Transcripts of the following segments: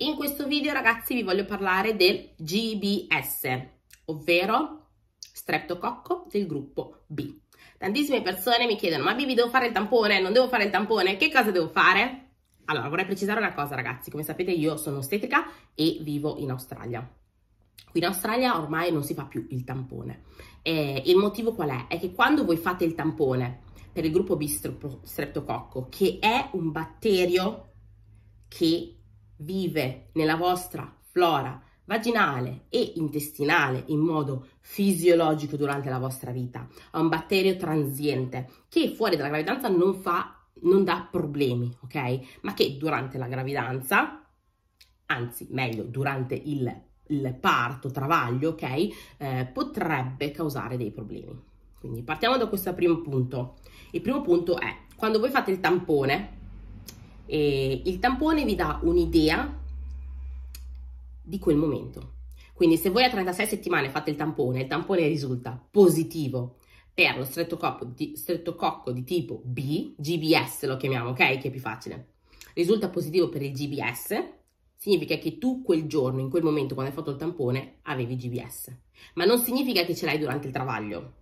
In questo video ragazzi vi voglio parlare del GBS, ovvero streptococco del gruppo B. Tantissime persone mi chiedono ma Bibi devo fare il tampone, non devo fare il tampone, che cosa devo fare? Allora vorrei precisare una cosa ragazzi, come sapete io sono ostetrica e vivo in Australia. Qui in Australia ormai non si fa più il tampone. E il motivo qual è? È che quando voi fate il tampone per il gruppo B streptococco, che è un batterio che vive nella vostra flora vaginale e intestinale in modo fisiologico durante la vostra vita. È un batterio transiente che fuori dalla gravidanza non fa non dà problemi, ok? Ma che durante la gravidanza, anzi meglio durante il, il parto, travaglio, ok? Eh, potrebbe causare dei problemi. Quindi partiamo da questo primo punto. Il primo punto è quando voi fate il tampone, e il tampone vi dà un'idea di quel momento. Quindi se voi a 36 settimane fate il tampone, il tampone risulta positivo per lo strettococco di, strettococco di tipo B, GBS lo chiamiamo, ok? Che è più facile. Risulta positivo per il GBS, significa che tu quel giorno, in quel momento, quando hai fatto il tampone, avevi GBS. Ma non significa che ce l'hai durante il travaglio,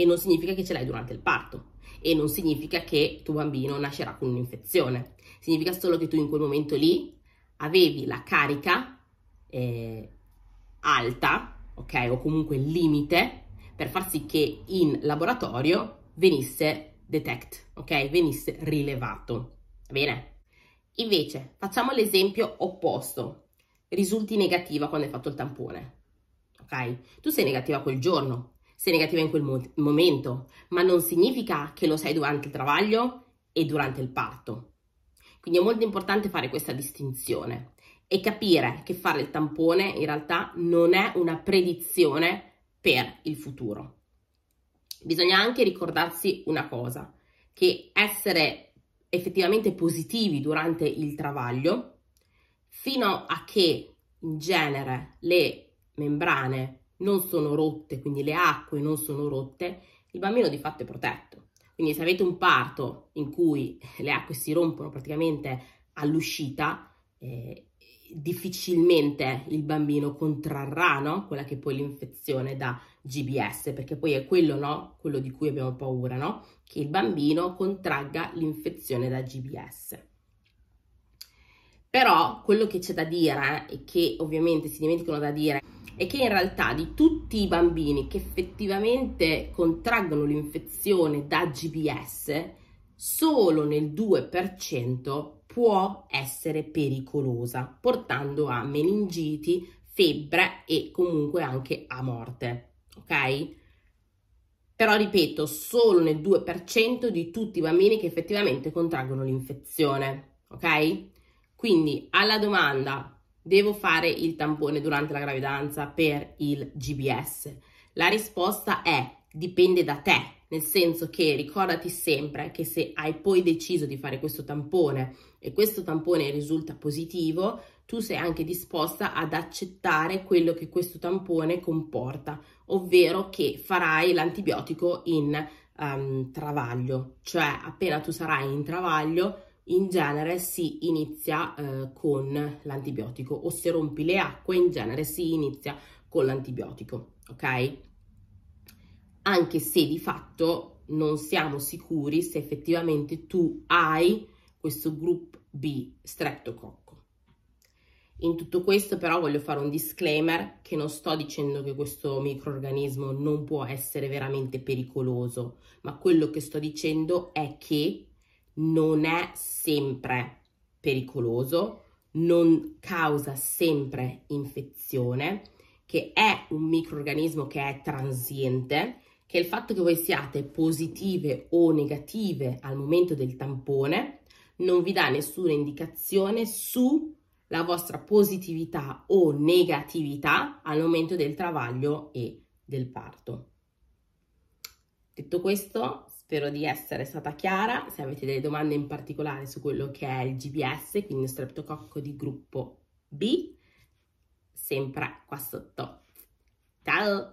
e non significa che ce l'hai durante il parto e non significa che tuo bambino nascerà con un'infezione, significa solo che tu in quel momento lì avevi la carica eh, alta, ok, o comunque limite per far sì che in laboratorio venisse detect, ok, venisse rilevato. Va Bene? Invece, facciamo l'esempio opposto. Risulti negativa quando hai fatto il tampone. Ok? Tu sei negativa quel giorno, sei negativa in quel mo- momento, ma non significa che lo sei durante il travaglio e durante il parto. Quindi è molto importante fare questa distinzione e capire che fare il tampone in realtà non è una predizione per il futuro. Bisogna anche ricordarsi una cosa, che essere effettivamente positivi durante il travaglio, fino a che in genere le membrane non sono rotte, quindi le acque non sono rotte, il bambino di fatto è protetto. Quindi se avete un parto in cui le acque si rompono praticamente all'uscita, eh, difficilmente il bambino contrarrà no? quella che è poi l'infezione da GBS, perché poi è quello, no? quello di cui abbiamo paura, no? che il bambino contragga l'infezione da GBS. Però quello che c'è da dire, e che ovviamente si dimenticano da dire, è che in realtà di tutti i bambini che effettivamente contraggono l'infezione da GBS, solo nel 2% può essere pericolosa, portando a meningiti, febbre e comunque anche a morte, ok? Però ripeto, solo nel 2% di tutti i bambini che effettivamente contraggono l'infezione, ok? Quindi alla domanda devo fare il tampone durante la gravidanza per il GBS? La risposta è dipende da te, nel senso che ricordati sempre che se hai poi deciso di fare questo tampone e questo tampone risulta positivo, tu sei anche disposta ad accettare quello che questo tampone comporta, ovvero che farai l'antibiotico in um, travaglio, cioè appena tu sarai in travaglio in genere si inizia eh, con l'antibiotico o se rompi le acque in genere si inizia con l'antibiotico, ok? Anche se di fatto non siamo sicuri se effettivamente tu hai questo group B streptococco. In tutto questo però voglio fare un disclaimer che non sto dicendo che questo microorganismo non può essere veramente pericoloso, ma quello che sto dicendo è che non è sempre pericoloso, non causa sempre infezione, che è un microorganismo che è transiente, che il fatto che voi siate positive o negative al momento del tampone non vi dà nessuna indicazione sulla vostra positività o negatività al momento del travaglio e del parto. Detto questo, Spero di essere stata chiara, se avete delle domande in particolare su quello che è il GBS, quindi lo streptococco di gruppo B, sempre qua sotto. Ciao!